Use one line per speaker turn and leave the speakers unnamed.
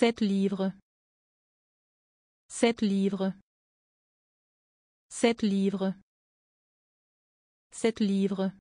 Sept livres. Sept livres. Sept livres. Sept livres.